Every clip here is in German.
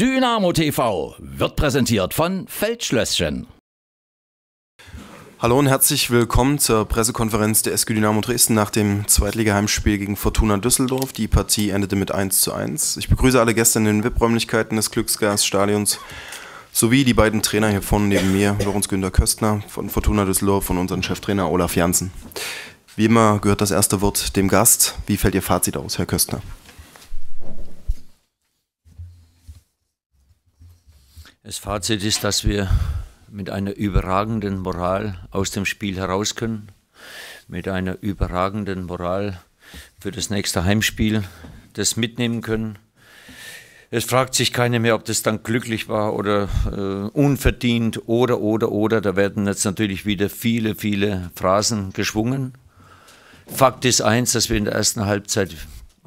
Dynamo TV wird präsentiert von Feldschlösschen. Hallo und herzlich willkommen zur Pressekonferenz der SG Dynamo Dresden nach dem Zweitligaheimspiel gegen Fortuna Düsseldorf. Die Partie endete mit 1 zu 1. Ich begrüße alle Gäste in den VIP-Räumlichkeiten des glücksgas sowie die beiden Trainer hier vorne neben mir, Lorenz Günter Köstner von Fortuna Düsseldorf und unseren Cheftrainer Olaf Janssen. Wie immer gehört das erste Wort dem Gast. Wie fällt Ihr Fazit aus, Herr Köstner? Das Fazit ist, dass wir mit einer überragenden Moral aus dem Spiel heraus können, mit einer überragenden Moral für das nächste Heimspiel das mitnehmen können. Es fragt sich keiner mehr, ob das dann glücklich war oder äh, unverdient oder, oder, oder. Da werden jetzt natürlich wieder viele, viele Phrasen geschwungen. Fakt ist eins, dass wir in der ersten Halbzeit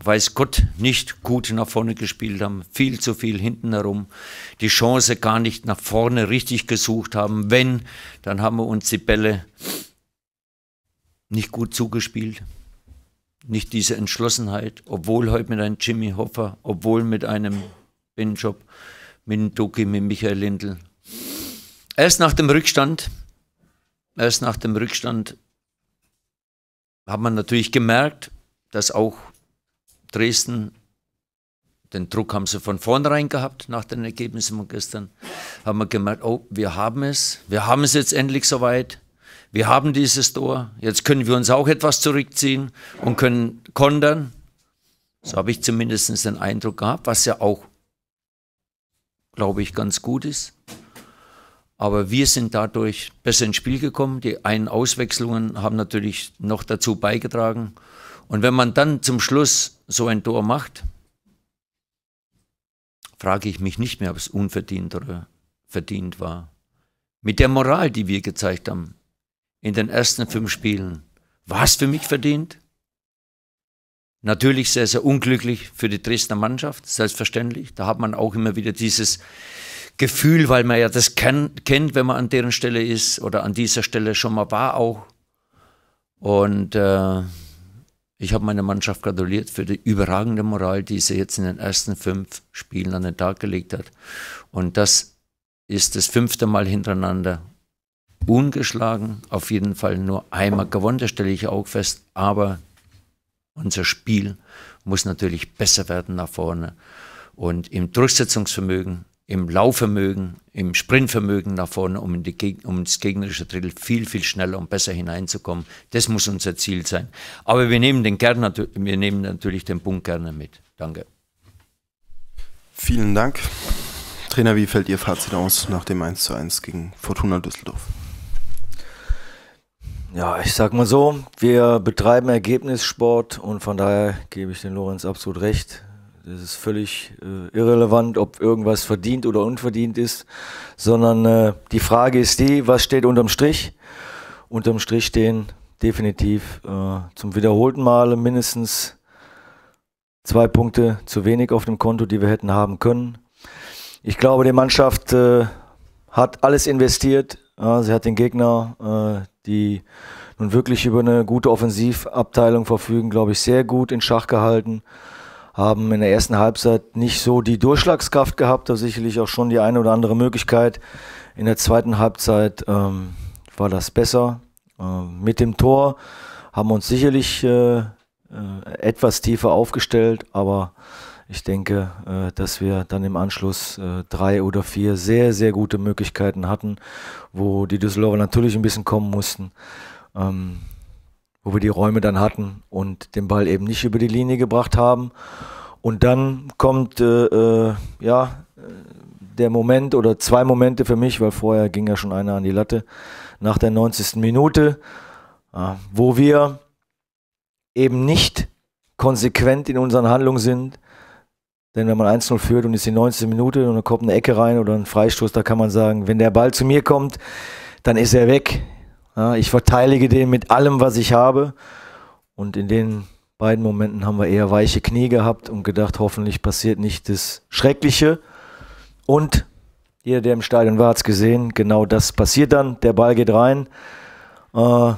weiß Gott, nicht gut nach vorne gespielt haben, viel zu viel hinten herum, die Chance gar nicht nach vorne richtig gesucht haben. Wenn, dann haben wir uns die Bälle nicht gut zugespielt. Nicht diese Entschlossenheit, obwohl heute mit einem Jimmy Hoffer, obwohl mit einem Benjob, mit einem Doki, mit Michael Lindl. Erst nach dem Rückstand, erst nach dem Rückstand hat man natürlich gemerkt, dass auch Dresden, den Druck haben sie von vornherein gehabt nach den Ergebnissen von gestern, haben wir gemerkt, oh, wir haben es, wir haben es jetzt endlich soweit, wir haben dieses Tor, jetzt können wir uns auch etwas zurückziehen und können kontern. So habe ich zumindest den Eindruck gehabt, was ja auch, glaube ich, ganz gut ist. Aber wir sind dadurch besser ins Spiel gekommen. Die einen Auswechslungen haben natürlich noch dazu beigetragen. Und wenn man dann zum Schluss so ein Tor macht, frage ich mich nicht mehr, ob es unverdient oder verdient war. Mit der Moral, die wir gezeigt haben in den ersten fünf Spielen, war es für mich verdient? Natürlich sehr, sehr unglücklich für die Dresdner Mannschaft, selbstverständlich. Da hat man auch immer wieder dieses Gefühl, weil man ja das kennt, wenn man an deren Stelle ist oder an dieser Stelle schon mal war auch. Und äh, ich habe meiner Mannschaft gratuliert für die überragende Moral, die sie jetzt in den ersten fünf Spielen an den Tag gelegt hat. Und das ist das fünfte Mal hintereinander ungeschlagen. Auf jeden Fall nur einmal gewonnen, das stelle ich auch fest. Aber unser Spiel muss natürlich besser werden nach vorne. Und im Durchsetzungsvermögen im Laufvermögen, im Sprintvermögen nach vorne, um, in die, um ins gegnerische Drittel viel, viel schneller und besser hineinzukommen. Das muss unser Ziel sein. Aber wir nehmen, den Kern, wir nehmen natürlich den Punkt gerne mit. Danke. Vielen Dank. Trainer, wie fällt Ihr Fazit aus nach dem 1:1 gegen Fortuna Düsseldorf? Ja, ich sag mal so, wir betreiben Ergebnissport und von daher gebe ich den Lorenz absolut recht. Das ist völlig äh, irrelevant, ob irgendwas verdient oder unverdient ist, sondern äh, die Frage ist die, was steht unterm Strich? Unterm Strich stehen definitiv äh, zum wiederholten Male mindestens zwei Punkte zu wenig auf dem Konto, die wir hätten haben können. Ich glaube, die Mannschaft äh, hat alles investiert. Ja, sie hat den Gegner, äh, die nun wirklich über eine gute Offensivabteilung verfügen, glaube ich, sehr gut in Schach gehalten haben in der ersten Halbzeit nicht so die Durchschlagskraft gehabt, da sicherlich auch schon die eine oder andere Möglichkeit. In der zweiten Halbzeit ähm, war das besser. Ähm, mit dem Tor haben wir uns sicherlich äh, äh, etwas tiefer aufgestellt, aber ich denke, äh, dass wir dann im Anschluss äh, drei oder vier sehr, sehr gute Möglichkeiten hatten, wo die Düsseldorfer natürlich ein bisschen kommen mussten. Ähm, wo wir die Räume dann hatten und den Ball eben nicht über die Linie gebracht haben. Und dann kommt äh, äh, ja äh, der Moment oder zwei Momente für mich, weil vorher ging ja schon einer an die Latte, nach der 90. Minute, äh, wo wir eben nicht konsequent in unseren Handlungen sind. Denn wenn man 1-0 führt und ist die 90. Minute und dann kommt eine Ecke rein oder ein Freistoß, da kann man sagen, wenn der Ball zu mir kommt, dann ist er weg. Ja, ich verteidige den mit allem, was ich habe. Und in den beiden Momenten haben wir eher weiche Knie gehabt und gedacht, hoffentlich passiert nicht das Schreckliche. Und jeder, der im Stadion war, hat es gesehen, genau das passiert dann. Der Ball geht rein äh,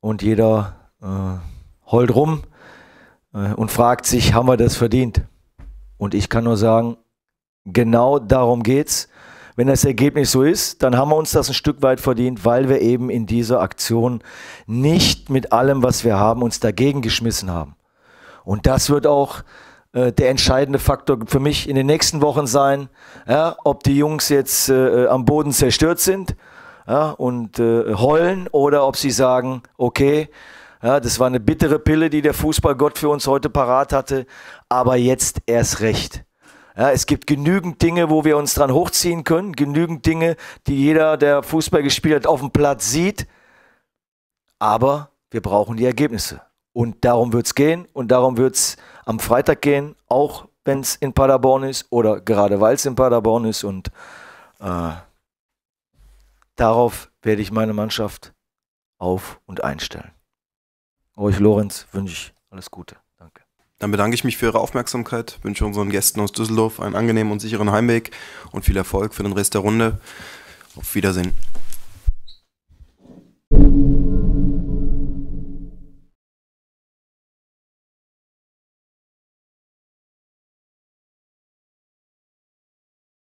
und jeder äh, heult rum äh, und fragt sich, haben wir das verdient? Und ich kann nur sagen, genau darum geht's. es. Wenn das Ergebnis so ist, dann haben wir uns das ein Stück weit verdient, weil wir eben in dieser Aktion nicht mit allem, was wir haben, uns dagegen geschmissen haben. Und das wird auch äh, der entscheidende Faktor für mich in den nächsten Wochen sein, ja, ob die Jungs jetzt äh, äh am Boden zerstört sind ja, und äh, heulen oder ob sie sagen, okay, ja, das war eine bittere Pille, die der Fußballgott für uns heute parat hatte, aber jetzt erst recht. Ja, es gibt genügend Dinge, wo wir uns dran hochziehen können, genügend Dinge, die jeder, der Fußball gespielt hat, auf dem Platz sieht. Aber wir brauchen die Ergebnisse. Und darum wird es gehen und darum wird es am Freitag gehen, auch wenn es in Paderborn ist oder gerade weil es in Paderborn ist. Und äh, darauf werde ich meine Mannschaft auf und einstellen. Euch, Lorenz, wünsche ich alles Gute. Dann bedanke ich mich für Ihre Aufmerksamkeit, wünsche unseren Gästen aus Düsseldorf einen angenehmen und sicheren Heimweg und viel Erfolg für den Rest der Runde. Auf Wiedersehen.